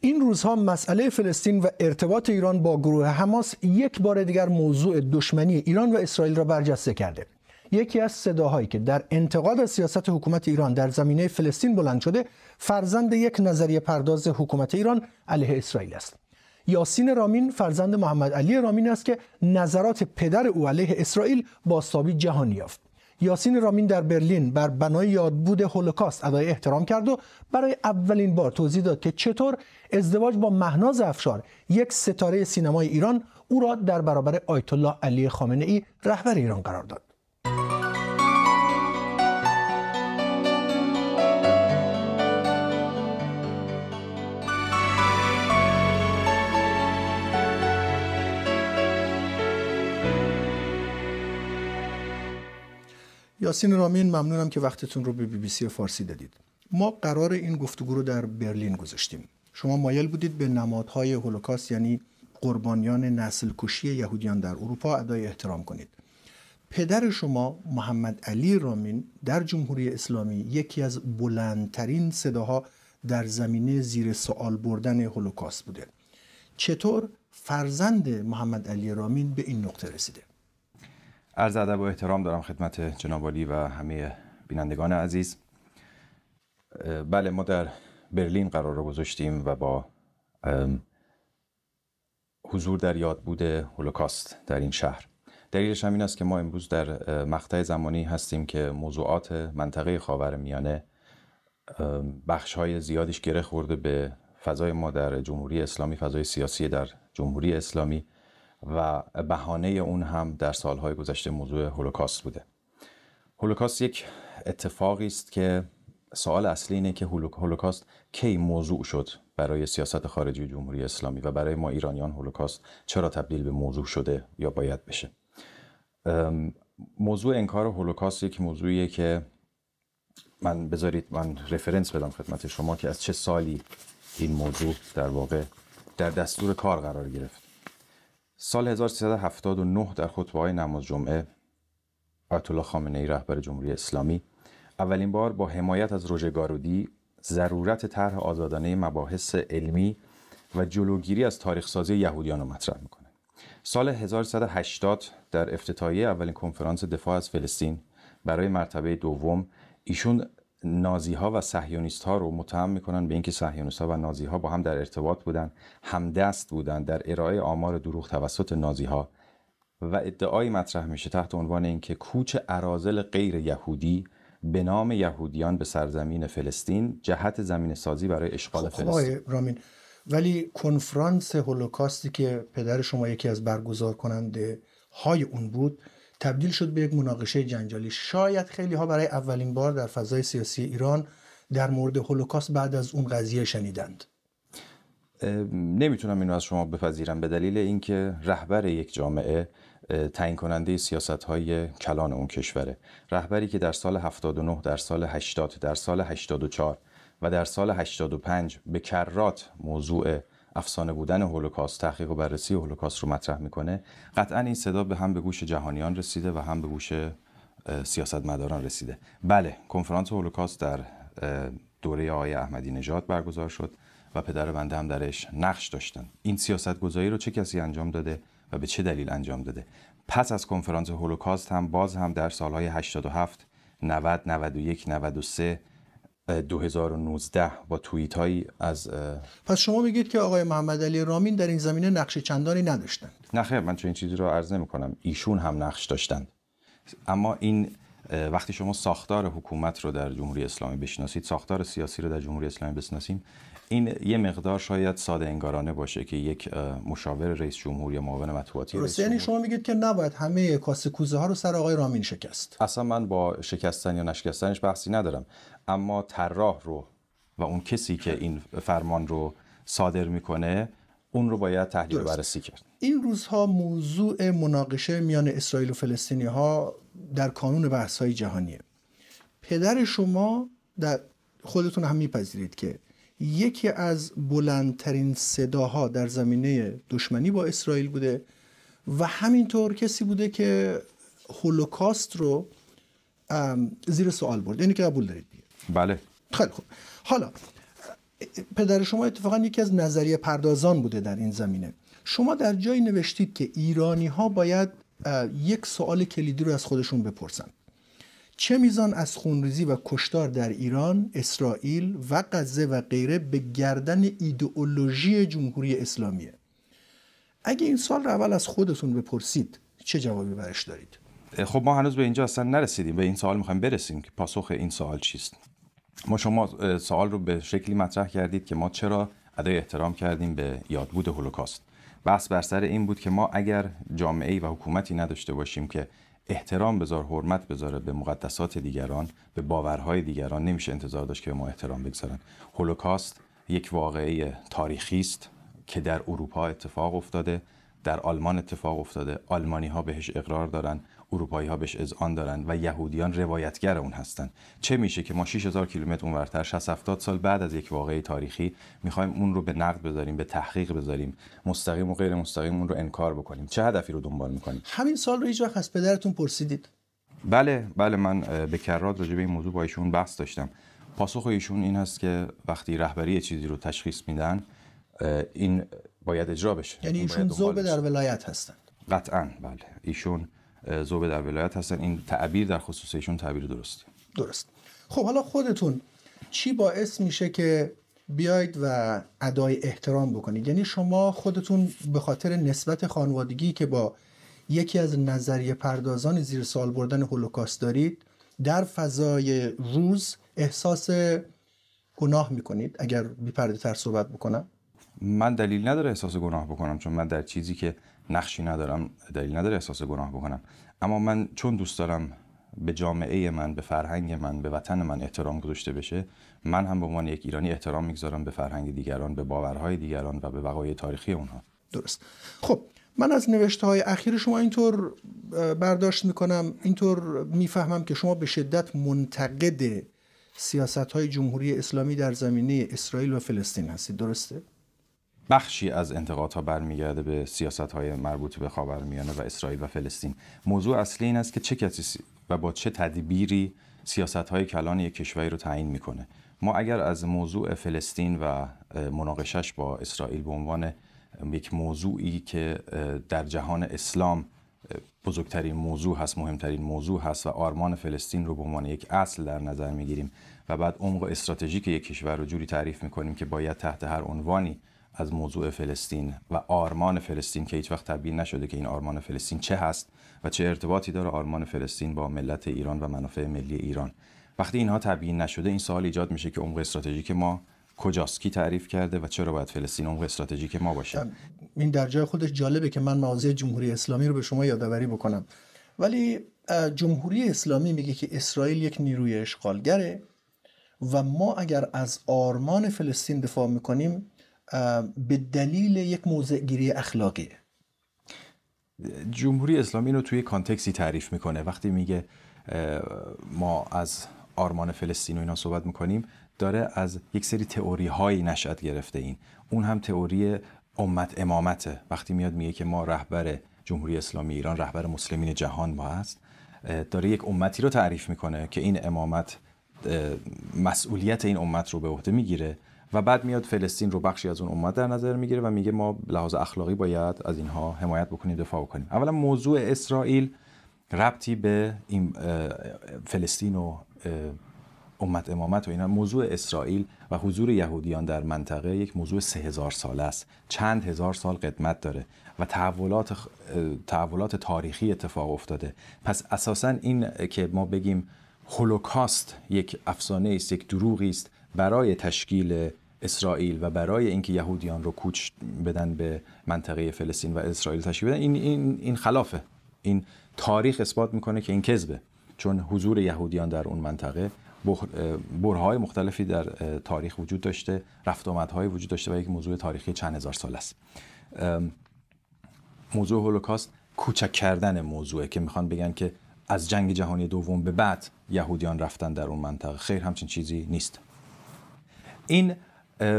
این روزها مسئله فلسطین و ارتباط ایران با گروه حماس یک بار دیگر موضوع دشمنی ایران و اسرائیل را برجسته کرده یکی از صداهایی که در انتقاد از سیاست حکومت ایران در زمینه فلسطین بلند شده فرزند یک نظریه پرداز حکومت ایران علیه اسرائیل است یاسین رامین فرزند محمد علی رامین است که نظرات پدر او علیه اسرائیل با جهانی یافت یاسین رامین در برلین بر بنای یادبود هولوکاست ادای احترام کرد و برای اولین بار توضیح داد که چطور ازدواج با مهناز افشار یک ستاره سینمای ایران او را در برابر آیت الله علی خامنه ای رهبر ایران قرار داد یاسین رامین ممنونم که وقتتون رو به بی بی سی فارسی دادید ما قرار این گفتگو رو در برلین گذاشتیم شما مایل بودید به نمادهای هولوکاست یعنی قربانیان نسل کشی یهودیان در اروپا ادای احترام کنید پدر شما محمد علی رامین در جمهوری اسلامی یکی از بلندترین صداها در زمینه زیر سوال بردن هولوکاست بوده چطور فرزند محمد علی رامین به این نقطه رسیده عرض ادب و احترام دارم خدمت جناب و همه بینندگان عزیز بله ما در برلین قرار رو گذاشتیم و با حضور در یاد بوده هولوکاست در این شهر دلیلش همین است که ما امروز در مقطع زمانی هستیم که موضوعات منطقه خاورمیانه بخش های زیادیش گره خورده به فضای ما در جمهوری اسلامی فضای سیاسی در جمهوری اسلامی و بهانه اون هم در سالهای گذشته موضوع هولوکاست بوده هولوکاست یک اتفاقی است که سوال اصلی اینه که هولوکاست کی موضوع شد برای سیاست خارجی جمهوری اسلامی و برای ما ایرانیان هولوکاست چرا تبدیل به موضوع شده یا باید بشه موضوع انکار هولوکاست یک موضوعیه که من بذارید من رفرنس بدم خدمت شما که از چه سالی این موضوع در واقع در دستور کار قرار گرفت سال 1379 در خطبه های نماز جمعه آیت الله خامنه ای رهبر جمهوری اسلامی اولین بار با حمایت از روژه گارودی ضرورت طرح آزادانه مباحث علمی و جلوگیری از تاریخ سازی یهودیان رو مطرح میکنه سال 1180 در افتتاحیه اولین کنفرانس دفاع از فلسطین برای مرتبه دوم ایشون نازی ها و سهیونیست ها رو متهم میکنن به اینکه سهیونیست ها و نازی ها با هم در ارتباط بودن همدست بودن در ارائه آمار دروغ توسط نازی ها و ادعای مطرح میشه تحت عنوان اینکه کوچ ارازل غیر یهودی به نام یهودیان به سرزمین فلسطین جهت زمین سازی برای اشغال خب, خب، فلسطین رامین ولی کنفرانس هولوکاستی که پدر شما یکی از برگزار کننده های اون بود تبدیل شد به یک مناقشه جنجالی شاید خیلی ها برای اولین بار در فضای سیاسی ایران در مورد هولوکاست بعد از اون قضیه شنیدند نمیتونم اینو از شما بپذیرم به دلیل اینکه رهبر یک جامعه تعیین کننده سیاست های کلان اون کشوره رهبری که در سال 79 در سال 80 در سال 84 و در سال 85 به کرات موضوع افسانه بودن هولوکاست تحقیق و بررسی هولوکاست رو مطرح میکنه قطعا این صدا به هم به گوش جهانیان رسیده و هم به گوش سیاستمداران رسیده بله کنفرانس هولوکاست در دوره آقای احمدی نژاد برگزار شد و پدر بنده هم درش نقش داشتن این سیاست گذاری رو چه کسی انجام داده و به چه دلیل انجام داده پس از کنفرانس هولوکاست هم باز هم در سالهای 87 90 91 93 2019 با توییت هایی از پس شما میگید که آقای محمد علی رامین در این زمینه نقش چندانی نداشتند نه خیر من این چیزی رو عرض نمی کنم ایشون هم نقش داشتند اما این وقتی شما ساختار حکومت رو در جمهوری اسلامی بشناسید ساختار سیاسی رو در جمهوری اسلامی بشناسیم این یه مقدار شاید ساده انگارانه باشه که یک مشاور رئیس جمهور یا معاون مطبوعاتی رئیس یعنی شما میگید که نباید همه کاسه کوزه ها رو سر آقای رامین شکست اصلا من با شکستن یا نشکستنش بحثی ندارم اما طراح رو و اون کسی که این فرمان رو صادر میکنه اون رو باید تحلیل بررسی کرد این روزها موضوع مناقشه میان اسرائیل و فلسطینی ها در کانون بحث های جهانیه پدر شما در خودتون هم میپذیرید که یکی از بلندترین صداها در زمینه دشمنی با اسرائیل بوده و همینطور کسی بوده که هولوکاست رو زیر سوال برد اینو که قبول دارید دیگه بله خیلی خوب حالا پدر شما اتفاقا یکی از نظریه پردازان بوده در این زمینه شما در جایی نوشتید که ایرانی ها باید یک سوال کلیدی رو از خودشون بپرسن چه میزان از خونریزی و کشتار در ایران، اسرائیل و غزه و غیره به گردن ایدئولوژی جمهوری اسلامیه اگه این سال رو اول از خودتون بپرسید چه جوابی برش دارید؟ خب ما هنوز به اینجا اصلا نرسیدیم به این سوال میخوایم برسیم که پاسخ این سوال چیست ما شما سوال رو به شکلی مطرح کردید که ما چرا ادای احترام کردیم به یادبود هولوکاست بحث بر سر این بود که ما اگر جامعه و حکومتی نداشته باشیم که احترام بذار حرمت بذاره به مقدسات دیگران به باورهای دیگران نمیشه انتظار داشت که به ما احترام بگذارن هولوکاست یک واقعه تاریخی است که در اروپا اتفاق افتاده در آلمان اتفاق افتاده آلمانی ها بهش اقرار دارن اروپایی ها بهش اذعان دارن و یهودیان روایتگر اون هستن چه میشه که ما 6000 کیلومتر اونورتر 60 70 سال بعد از یک واقعه تاریخی میخوایم اون رو به نقد بذاریم به تحقیق بذاریم مستقیم و غیر مستقیم اون رو انکار بکنیم چه هدفی رو دنبال میکنیم همین سال رو هیچ وقت از پدرتون پرسیدید بله بله من به کرات راجع به این موضوع با ایشون بحث داشتم پاسخ ایشون این هست که وقتی رهبری چیزی رو تشخیص میدن این باید اجرا بشه یعنی ایشون ذوب در ولایت هستن قطعا بله ایشون زوبه در ولایت هستن این تعبیر در خصوص ایشون تعبیر درسته درست خب حالا خودتون چی باعث میشه که بیاید و ادای احترام بکنید یعنی شما خودتون به خاطر نسبت خانوادگی که با یکی از نظریه پردازان زیر سال بردن هولوکاست دارید در فضای روز احساس گناه میکنید اگر بی تر صحبت بکنم من دلیل نداره احساس گناه بکنم چون من در چیزی که نقشی ندارم دلیل نداره احساس گناه بکنم اما من چون دوست دارم به جامعه من به فرهنگ من به وطن من احترام گذاشته بشه من هم به عنوان یک ایرانی احترام میگذارم به فرهنگ دیگران به باورهای دیگران و به بقای تاریخی اونها درست خب من از نوشته های اخیر شما اینطور برداشت میکنم اینطور میفهمم که شما به شدت منتقد سیاست های جمهوری اسلامی در زمینه اسرائیل و فلسطین هستید درسته؟ بخشی از انتقادها برمیگرده به سیاست های مربوط به خاورمیانه و اسرائیل و فلسطین موضوع اصلی این است که چه کسی و با چه تدبیری سیاست های کلان یک کشوری رو تعیین میکنه ما اگر از موضوع فلسطین و مناقشش با اسرائیل به عنوان یک موضوعی که در جهان اسلام بزرگترین موضوع هست مهمترین موضوع هست و آرمان فلسطین رو به عنوان یک اصل در نظر میگیریم و بعد عمق استراتژیک یک کشور رو جوری تعریف میکنیم که باید تحت هر عنوانی از موضوع فلسطین و آرمان فلسطین که هیچ وقت تبیین نشده که این آرمان فلسطین چه هست و چه ارتباطی داره آرمان فلسطین با ملت ایران و منافع ملی ایران وقتی اینها تبیین نشده این سوال ایجاد میشه که عمق استراتژیک ما کجاست کی تعریف کرده و چرا باید فلسطین عمق استراتژیک ما باشه این در جای خودش جالبه که من موازی جمهوری اسلامی رو به شما یادآوری بکنم ولی جمهوری اسلامی میگه که اسرائیل یک نیروی اشغالگره و ما اگر از آرمان فلسطین دفاع میکنیم به دلیل یک گیری اخلاقی جمهوری اسلامی رو توی کانتکسی تعریف میکنه وقتی میگه ما از آرمان فلسطین و اینا صحبت میکنیم داره از یک سری تئوری هایی نشأت گرفته این اون هم تئوری امت امامته وقتی میاد میگه که ما رهبر جمهوری اسلامی ایران رهبر مسلمین جهان ما هست داره یک امتی رو تعریف میکنه که این امامت مسئولیت این امت رو به عهده میگیره و بعد میاد فلسطین رو بخشی از اون امت در نظر میگیره و میگه ما لحاظ اخلاقی باید از اینها حمایت بکنیم دفاع کنیم اولا موضوع اسرائیل ربطی به این فلسطین و امت امامت و اینا موضوع اسرائیل و حضور یهودیان در منطقه یک موضوع سه هزار ساله است چند هزار سال قدمت داره و تحولات, تحولات تاریخی اتفاق افتاده پس اساسا این که ما بگیم هولوکاست یک افسانه است یک دروغی است برای تشکیل اسرائیل و برای اینکه یهودیان رو کوچ بدن به منطقه فلسطین و اسرائیل تشکیل بدن این این این خلافه این تاریخ اثبات میکنه که این کذبه چون حضور یهودیان در اون منطقه برهای مختلفی در تاریخ وجود داشته رفت آمدهای وجود داشته و یک موضوع تاریخی چند هزار سال است موضوع هولوکاست کوچک کردن موضوعه که میخوان بگن که از جنگ جهانی دوم به بعد یهودیان رفتن در اون منطقه خیر همچین چیزی نیست این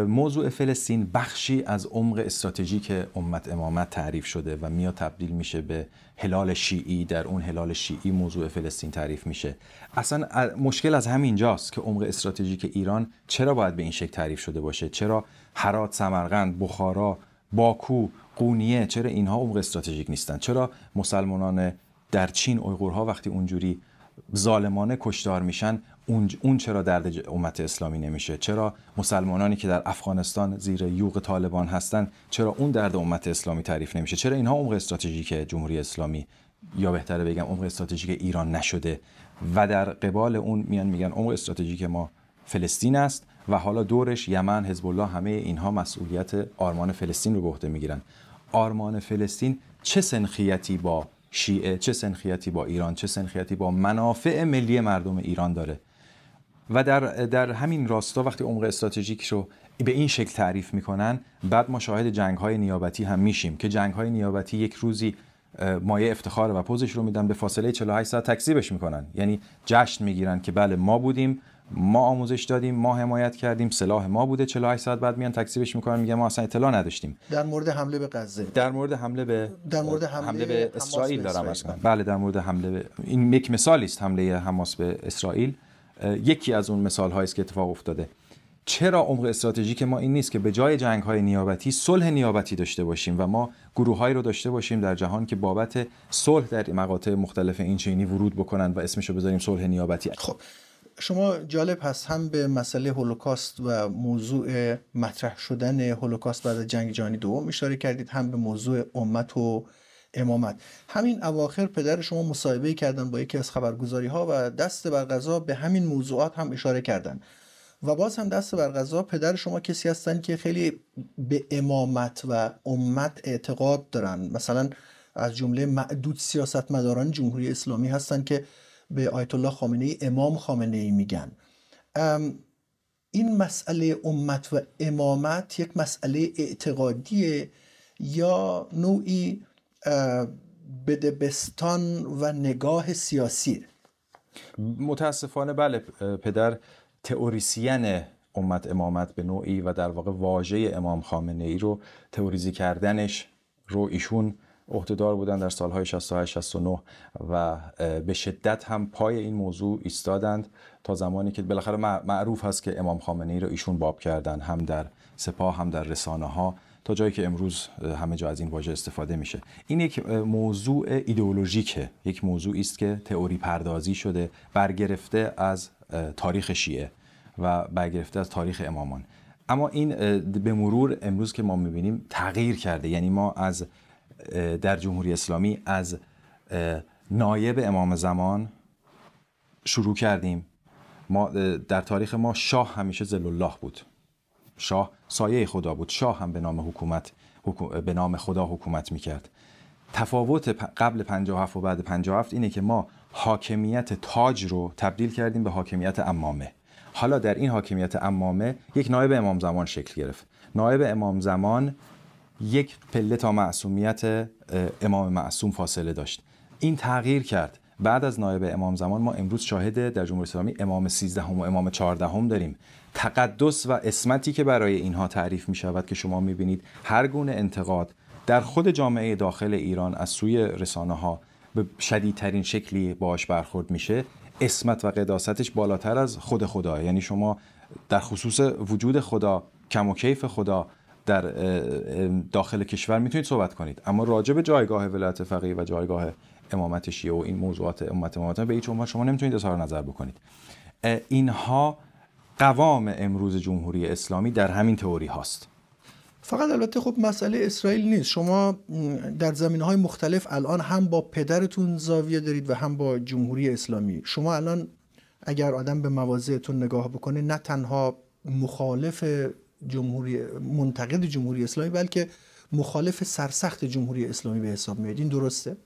موضوع فلسطین بخشی از عمق استراتژیک امت امامت تعریف شده و میاد تبدیل میشه به هلال شیعی در اون هلال شیعی موضوع فلسطین تعریف میشه اصلا مشکل از همین جاست که عمق استراتژیک ایران چرا باید به این شکل تعریف شده باشه چرا هرات سمرقند بخارا باکو قونیه چرا اینها عمق استراتژیک نیستن چرا مسلمانان در چین اویغورها وقتی اونجوری ظالمانه کشدار میشن اون چرا درد امت اسلامی نمیشه چرا مسلمانانی که در افغانستان زیر یوغ طالبان هستند چرا اون درد امت اسلامی تعریف نمیشه چرا اینها عمق که جمهوری اسلامی یا بهتره بگم عمق استراتژیک ایران نشده و در قبال اون میان میگن عمق استراتژیک ما فلسطین است و حالا دورش یمن حزب الله همه اینها مسئولیت آرمان فلسطین رو به عهده میگیرن آرمان فلسطین چه سنخیتی با شیعه چه سنخیتی با ایران چه سنخیتی با منافع ملی مردم ایران داره و در, در همین راستا وقتی عمق استراتژیک رو به این شکل تعریف میکنن بعد ما شاهد جنگ های نیابتی هم میشیم که جنگ های نیابتی یک روزی مایه افتخار و پوزش رو میدن به فاصله 48 ساعت تکذیبش میکنن یعنی جشن میگیرن که بله ما بودیم ما آموزش دادیم ما حمایت کردیم سلاح ما بوده 48 ساعت بعد میان تکذیبش میکنن میگن ما اصلا اطلاع نداشتیم در مورد حمله به غزه در مورد حمله به در مورد حمله, به اسرائیل دارم بله در مورد حمله این یک مثالی است حمله حماس به اسرائیل یکی از اون مثال هایی که اتفاق افتاده چرا عمق استراتژیک ما این نیست که به جای جنگ های نیابتی صلح نیابتی داشته باشیم و ما گروه هایی رو داشته باشیم در جهان که بابت صلح در مقاطع مختلف این چینی ورود بکنند و اسمش رو بذاریم صلح نیابتی خب شما جالب هست هم به مسئله هولوکاست و موضوع مطرح شدن هولوکاست بعد از جنگ جهانی دوم اشاره کردید هم به موضوع امت و امامت همین اواخر پدر شما مصاحبه کردن با یکی از خبرگزاری ها و دست بر غذا به همین موضوعات هم اشاره کردن و باز هم دست بر غذا پدر شما کسی هستن که خیلی به امامت و امت اعتقاد دارن مثلا از جمله معدود سیاستمداران جمهوری اسلامی هستن که به آیت الله خامنه ای امام خامنه ای میگن این مسئله امت و امامت یک مسئله اعتقادیه یا نوعی بدبستان و نگاه سیاسی متاسفانه بله پدر تئوریسین امت امامت به نوعی و در واقع واژه امام خامنه ای رو تئوریزی کردنش رو ایشون عهدهدار بودن در سالهای 68 69 و به شدت هم پای این موضوع ایستادند تا زمانی که بالاخره معروف هست که امام خامنه ای رو ایشون باب کردن هم در سپاه هم در رسانه ها تا جایی که امروز همه جا از این واژه استفاده میشه این یک موضوع ایدئولوژیکه یک موضوعی است که تئوری پردازی شده برگرفته از تاریخ شیعه و برگرفته از تاریخ امامان اما این به مرور امروز که ما میبینیم تغییر کرده یعنی ما از در جمهوری اسلامی از نایب امام زمان شروع کردیم ما در تاریخ ما شاه همیشه زل الله بود شاه سایه خدا بود شاه هم به نام حکومت به نام خدا حکومت میکرد تفاوت قبل 57 و بعد 57 اینه که ما حاکمیت تاج رو تبدیل کردیم به حاکمیت امامه حالا در این حاکمیت امامه یک نایب امام زمان شکل گرفت نایب امام زمان یک پله تا معصومیت امام معصوم فاصله داشت این تغییر کرد بعد از نایب امام زمان ما امروز شاهده در جمهوری اسلامی امام 13 و امام 14 هم داریم تقدس و اسمتی که برای اینها تعریف می شود که شما می بینید هر گونه انتقاد در خود جامعه داخل ایران از سوی رسانه ها به شدیدترین شکلی باش برخورد میشه اسمت و قداستش بالاتر از خود خدا یعنی شما در خصوص وجود خدا کم و کیف خدا در داخل کشور میتونید صحبت کنید اما راجع به جایگاه ولایت فقیه و جایگاه امامت شیعه و این موضوعات امامت امامت به هیچ عنوان شما نمیتونید اظهار نظر بکنید اینها قوام امروز جمهوری اسلامی در همین تئوری هاست فقط البته خب مسئله اسرائیل نیست شما در زمین های مختلف الان هم با پدرتون زاویه دارید و هم با جمهوری اسلامی شما الان اگر آدم به موازهتون نگاه بکنه نه تنها مخالف جمهوری منتقد جمهوری اسلامی بلکه مخالف سرسخت جمهوری اسلامی به حساب میاد این درسته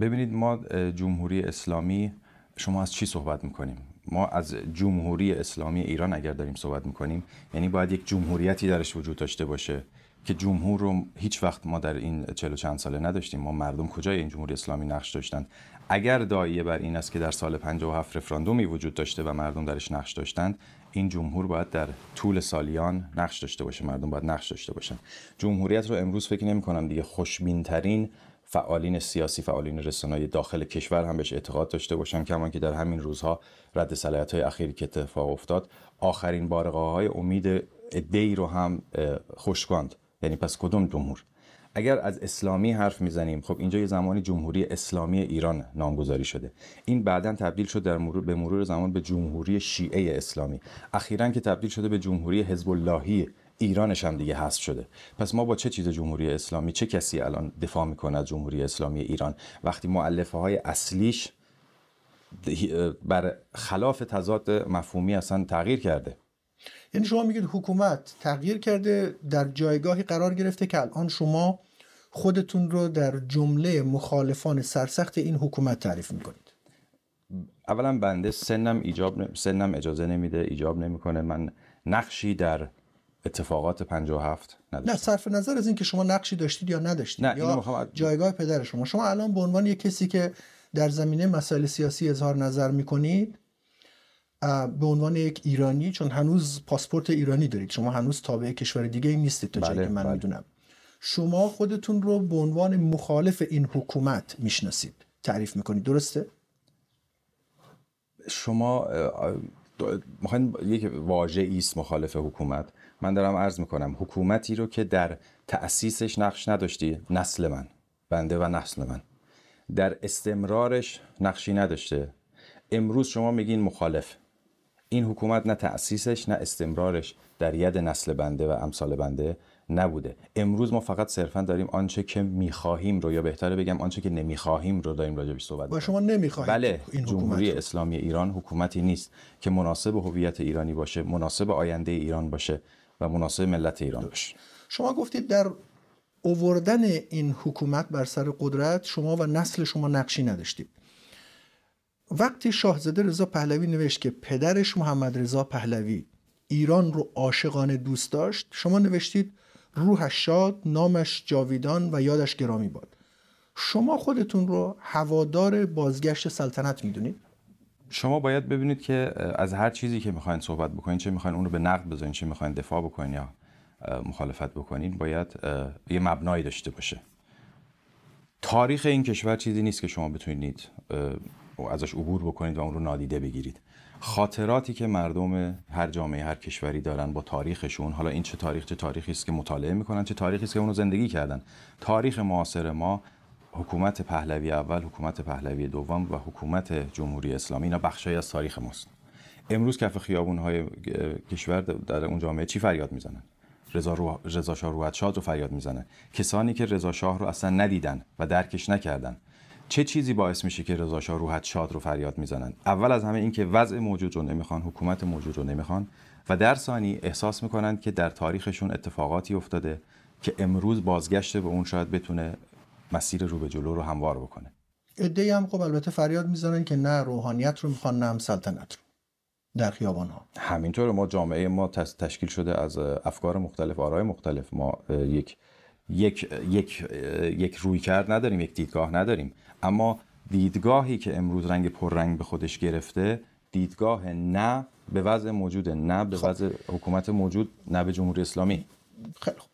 ببینید ما جمهوری اسلامی شما از چی صحبت میکنیم ما از جمهوری اسلامی ایران اگر داریم صحبت میکنیم یعنی باید یک جمهوریتی درش وجود داشته باشه که جمهور رو هیچ وقت ما در این و چند ساله نداشتیم ما مردم کجای این جمهوری اسلامی نقش داشتند اگر دایه بر این است که در سال 57 رفراندومی وجود داشته و مردم درش نقش داشتند این جمهور باید در طول سالیان نقش داشته باشه مردم باید نقش داشته باشن جمهوریت رو امروز فکر نمی‌کنم دیگه خوشبین ترین فعالین سیاسی فعالین رسانه‌ای داخل کشور هم بهش اعتقاد داشته باشن همان که در همین روزها رد های اخیری که اتفاق افتاد آخرین های امید دی رو هم کند یعنی پس کدوم جمهور اگر از اسلامی حرف میزنیم خب اینجا یه زمانی جمهوری اسلامی ایران نامگذاری شده این بعدا تبدیل شد در مرور به مرور زمان به جمهوری شیعه اسلامی اخیرا که تبدیل شده به جمهوری حزب اللهی ایرانش هم دیگه هست شده پس ما با چه چیز جمهوری اسلامی چه کسی الان دفاع میکنه از جمهوری اسلامی ایران وقتی مؤلفه های اصلیش بر خلاف تضاد مفهومی اصلا تغییر کرده یعنی شما میگید حکومت تغییر کرده در جایگاهی قرار گرفته که الان شما خودتون رو در جمله مخالفان سرسخت این حکومت تعریف میکنید اولا بنده سنم ایجاب سنم اجازه نمیده ایجاب نمیکنه من نقشی در اتفاقات 57 نه صرف نظر از اینکه شما نقشی داشتید یا نداشتید یا جایگاه پدر شما شما الان به عنوان یک کسی که در زمینه مسائل سیاسی اظهار نظر میکنید به عنوان یک ایرانی چون هنوز پاسپورت ایرانی دارید شما هنوز تابع کشور دیگه ای نیستید تا بله، که من بله. میدونم شما خودتون رو به عنوان مخالف این حکومت میشناسید تعریف میکنید درسته شما یک واژه ایست مخالف حکومت من دارم عرض میکنم حکومتی رو که در تأسیسش نقش نداشتی نسل من بنده و نسل من در استمرارش نقشی نداشته امروز شما میگین مخالف این حکومت نه تأسیسش نه استمرارش در ید نسل بنده و امثال بنده نبوده امروز ما فقط صرفا داریم آنچه که میخواهیم رو یا بهتره بگم آنچه که نمیخواهیم رو داریم راجبش صحبت شما نمیخواهیم بله این جمهوری اسلامی ایران حکومتی نیست که مناسب هویت ایرانی باشه مناسب آینده ایران باشه و مناسب ملت ایران باشه شما گفتید در اووردن این حکومت بر سر قدرت شما و نسل شما نقشی نداشتید وقتی شاهزاده رضا پهلوی نوشت که پدرش محمد رضا پهلوی ایران رو عاشقانه دوست داشت شما نوشتید روحش شاد نامش جاویدان و یادش گرامی باد شما خودتون رو هوادار بازگشت سلطنت میدونید شما باید ببینید که از هر چیزی که میخواین صحبت بکنین چه میخواین اون رو به نقد بذارین چه میخواین دفاع بکنین یا مخالفت بکنین باید یه مبنایی داشته باشه تاریخ این کشور چیزی نیست که شما بتونید ازش عبور بکنید و اون رو نادیده بگیرید خاطراتی که مردم هر جامعه هر کشوری دارن با تاریخشون حالا این چه تاریخ چه تاریخی است که مطالعه میکنن چه تاریخی است که اونو زندگی کردن تاریخ معاصر ما حکومت پهلوی اول حکومت پهلوی دوم و حکومت جمهوری اسلامی اینا بخشی از تاریخ ماست امروز کف خیابون کشور در اون جامعه چی فریاد میزنن رضا رو... رضا شاه رو فریاد میزنه کسانی که رضا شاه رو اصلا ندیدن و درکش نکردن چه چیزی باعث میشه که رضا شاه روحت شاد رو فریاد میزنن اول از همه اینکه وضع موجود رو نمیخوان حکومت موجود رو نمیخوان و در ثانی احساس میکنند که در تاریخشون اتفاقاتی افتاده که امروز بازگشت به اون شاید بتونه مسیر رو به جلو رو هموار بکنه ایده هم خب البته فریاد میزنن که نه روحانیت رو میخوان نه هم سلطنت رو در خیابان ها همینطور ما جامعه ما تشکیل شده از افکار مختلف آرای مختلف ما یک یک یک یک روی کرد نداریم یک دیدگاه نداریم اما دیدگاهی که امروز رنگ پررنگ به خودش گرفته دیدگاه نه به وضع موجود نه به خب. وضع حکومت موجود نه به جمهوری اسلامی خیلی خب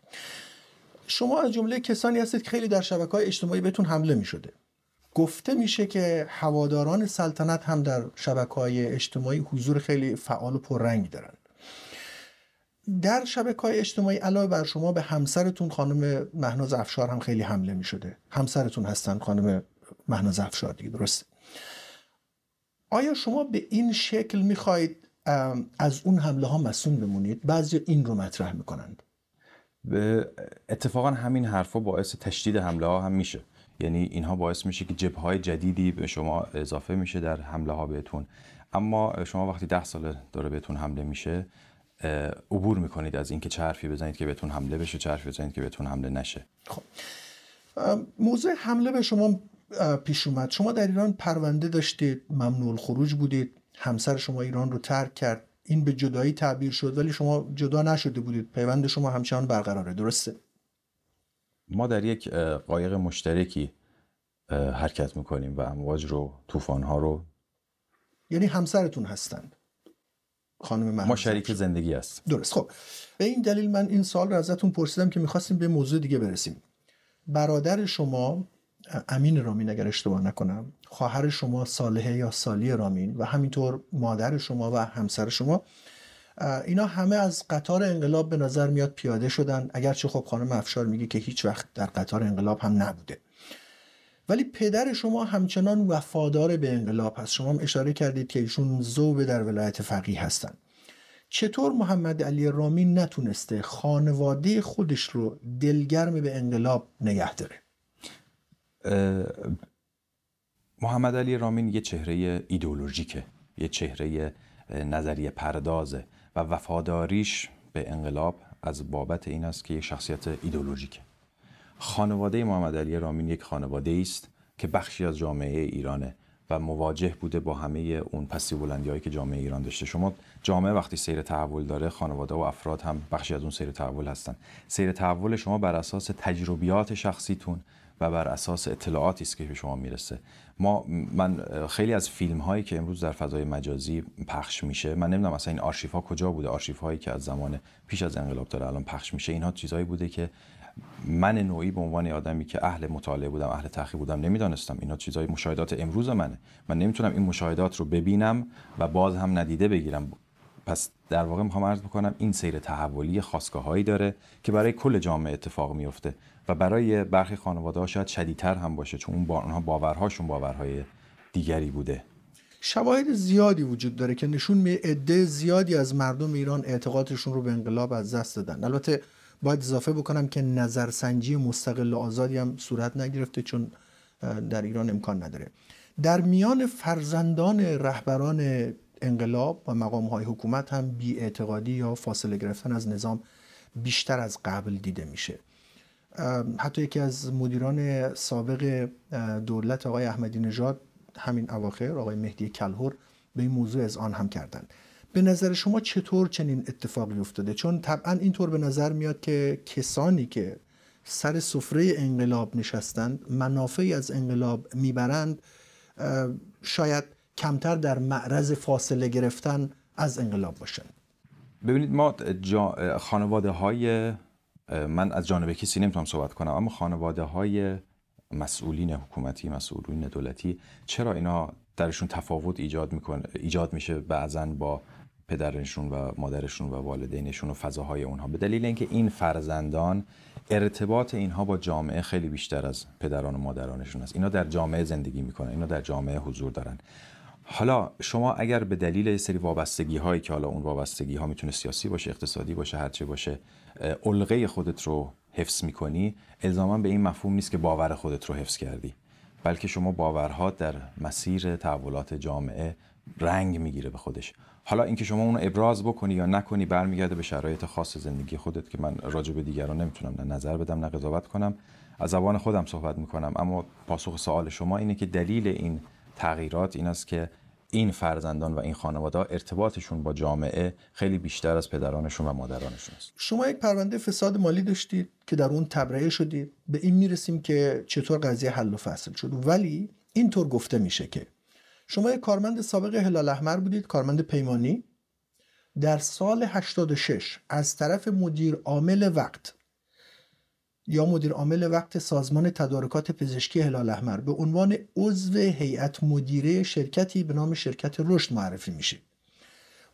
شما از جمله کسانی هستید که خیلی در شبکه های اجتماعی بهتون حمله می شده گفته میشه که هواداران سلطنت هم در شبکه های اجتماعی حضور خیلی فعال و پررنگ دارن در شبکه های اجتماعی علاوه بر شما به همسرتون خانم مهناز افشار هم خیلی حمله می شده همسرتون هستن خانم مهناز افشار دیگه درسته آیا شما به این شکل میخواید از اون حمله ها مسون بمونید بعضی این رو مطرح میکنند به اتفاقا همین حرفها باعث تشدید حمله ها هم میشه یعنی اینها باعث میشه که جبه های جدیدی به شما اضافه میشه در حمله ها بهتون اما شما وقتی ده سال داره بهتون حمله میشه عبور میکنید از اینکه چه حرفی بزنید که بهتون حمله بشه چه حرفی بزنید که بهتون حمله نشه خب موضوع حمله به شما پیش اومد شما در ایران پرونده داشتید ممنوع خروج بودید همسر شما ایران رو ترک کرد این به جدایی تعبیر شد ولی شما جدا نشده بودید پیوند شما همچنان برقراره درسته ما در یک قایق مشترکی حرکت میکنیم و امواج رو طوفان ها رو یعنی همسرتون هستند خانم ما شریک زندگی هست درست خب به این دلیل من این سال رو ازتون پرسیدم که میخواستیم به موضوع دیگه برسیم برادر شما امین رامین اگر اشتباه نکنم خواهر شما صالحه یا سالی رامین و همینطور مادر شما و همسر شما اینا همه از قطار انقلاب به نظر میاد پیاده شدن اگرچه خب خانم افشار میگه که هیچ وقت در قطار انقلاب هم نبوده ولی پدر شما همچنان وفادار به انقلاب هست شما هم اشاره کردید که ایشون زوب در ولایت فقیه هستن چطور محمد علی رامین نتونسته خانواده خودش رو دلگرم به انقلاب نگه داره محمد علی رامین یه چهره ایدئولوژیکه یه چهره نظریه پردازه و وفاداریش به انقلاب از بابت این است که یک شخصیت ایدئولوژیکه خانواده محمد علی رامین یک خانواده است که بخشی از جامعه ایرانه و مواجه بوده با همه اون پسی بلندی که جامعه ایران داشته شما جامعه وقتی سیر تحول داره خانواده و افراد هم بخشی از اون سیر تحول هستن سیر تحول شما بر اساس تجربیات شخصیتون و بر اساس اطلاعاتی است که به شما میرسه ما من خیلی از فیلم هایی که امروز در فضای مجازی پخش میشه من نمیدونم اصلا این آرشیف ها کجا بوده آرشیف هایی که از زمان پیش از انقلاب تا الان پخش میشه اینها چیزهایی بوده که من نوعی به عنوان آدمی که اهل مطالعه بودم اهل تحقیق بودم نمیدانستم اینا چیزای مشاهدات امروز منه من نمیتونم این مشاهدات رو ببینم و باز هم ندیده بگیرم پس در واقع میخوام عرض بکنم این سیر تحولی هایی داره که برای کل جامعه اتفاق میفته و برای برخی خانواده شاید شدیدتر هم باشه چون اون با اونها باورهاشون باورهای دیگری بوده شواهد زیادی وجود داره که نشون می عده زیادی از مردم ایران اعتقادشون رو به انقلاب از دست دادن البته باید اضافه بکنم که نظرسنجی مستقل و آزادی هم صورت نگرفته چون در ایران امکان نداره در میان فرزندان رهبران انقلاب و مقام های حکومت هم بیاعتقادی یا فاصله گرفتن از نظام بیشتر از قبل دیده میشه حتی یکی از مدیران سابق دولت آقای احمدی نژاد همین اواخر آقای مهدی کلهور به این موضوع از آن هم کردن به نظر شما چطور چنین اتفاقی افتاده چون طبعا اینطور به نظر میاد که کسانی که سر سفره انقلاب نشستند منافعی از انقلاب میبرند شاید کمتر در معرض فاصله گرفتن از انقلاب باشند ببینید ما خانواده های من از جانب کسی نمیتونم صحبت کنم اما خانواده های مسئولین حکومتی مسئولین دولتی چرا اینا درشون تفاوت ایجاد میکنه ایجاد میشه بعضا با پدرشون و مادرشون و والدینشون و فضاهای اونها به دلیل اینکه این فرزندان ارتباط اینها با جامعه خیلی بیشتر از پدران و مادرانشون است اینا در جامعه زندگی میکنن اینا در جامعه حضور دارن حالا شما اگر به دلیل سری وابستگی هایی که حالا اون وابستگی ها میتونه سیاسی باشه اقتصادی باشه هرچه باشه علقه خودت رو حفظ میکنی الزاما به این مفهوم نیست که باور خودت رو حفظ کردی بلکه شما باورها در مسیر تحولات جامعه رنگ میگیره به خودش حالا اینکه شما اونو ابراز بکنی یا نکنی برمیگرده به شرایط خاص زندگی خودت که من راجع به دیگران نمیتونم نه نظر بدم نه قضاوت کنم از زبان خودم صحبت میکنم اما پاسخ سوال شما اینه که دلیل این تغییرات این است که این فرزندان و این خانواده ارتباطشون با جامعه خیلی بیشتر از پدرانشون و مادرانشون است شما یک پرونده فساد مالی داشتید که در اون تبرئه شدید به این میرسیم که چطور قضیه حل و فصل شد ولی اینطور گفته میشه که شما یک کارمند سابق هلال احمر بودید کارمند پیمانی در سال 86 از طرف مدیر عامل وقت یا مدیر عامل وقت سازمان تدارکات پزشکی هلال احمر به عنوان عضو هیئت مدیره شرکتی به نام شرکت رشد معرفی میشه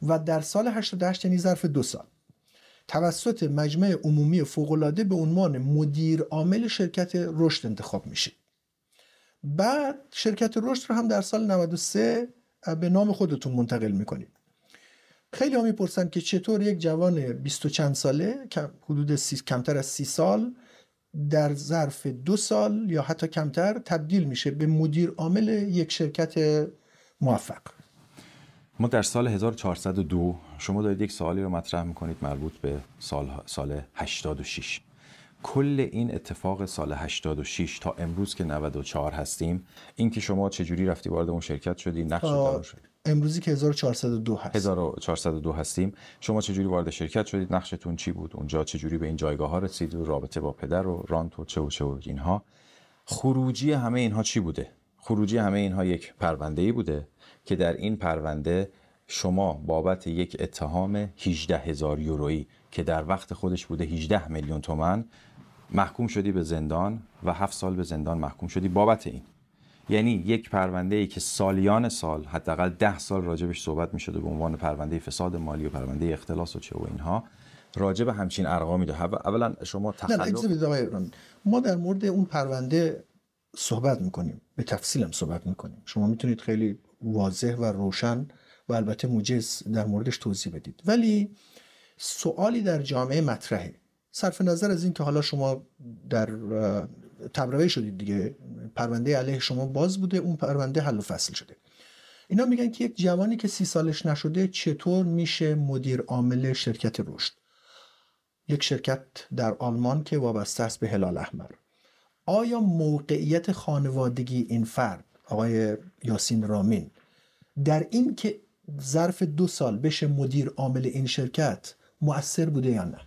و در سال 88 یعنی ظرف دو سال توسط مجمع عمومی فوقالعاده به عنوان مدیر عامل شرکت رشد انتخاب میشه بعد شرکت رشد رو هم در سال 93 به نام خودتون منتقل میکنید خیلی ها میپرسن که چطور یک جوان 20 چند ساله حدود سی، کمتر از سی سال در ظرف دو سال یا حتی کمتر تبدیل میشه به مدیر عامل یک شرکت موفق ما در سال 1402 شما دارید یک سالی رو مطرح میکنید مربوط به سال, سال 86 کل این اتفاق سال 86 تا امروز که 94 هستیم این که شما چجوری رفتی وارد اون شرکت شدی نقش خب، شد امروزی که 1402 هست 1402 هستیم شما چه جوری وارد شرکت شدید نقشتون چی بود اونجا چه جوری به این جایگاه ها رسید و رابطه با پدر و رانت و چه و چه و اینها خروجی همه اینها چی بوده خروجی همه اینها یک پرونده ای بوده که در این پرونده شما بابت یک اتهام 18 هزار یورویی که در وقت خودش بوده 18 میلیون تومن محکوم شدی به زندان و 7 سال به زندان محکوم شدی بابت این یعنی یک پرونده ای که سالیان سال حداقل ده سال راجبش صحبت می شده به عنوان پرونده فساد مالی و پرونده اختلاس و چه و اینها راجب همچین ارقامی ده اولا شما تخلق ما در مورد اون پرونده صحبت میکنیم به تفصیل هم صحبت میکنیم شما میتونید خیلی واضح و روشن و البته موجز در موردش توضیح بدید ولی سوالی در جامعه مطرحه صرف نظر از اینکه حالا شما در تبرئه شدید دیگه پرونده علیه شما باز بوده اون پرونده حل و فصل شده اینا میگن که یک جوانی که سی سالش نشده چطور میشه مدیر عامل شرکت رشد یک شرکت در آلمان که وابسته است به هلال احمر آیا موقعیت خانوادگی این فرد آقای یاسین رامین در این که ظرف دو سال بشه مدیر عامل این شرکت مؤثر بوده یا نه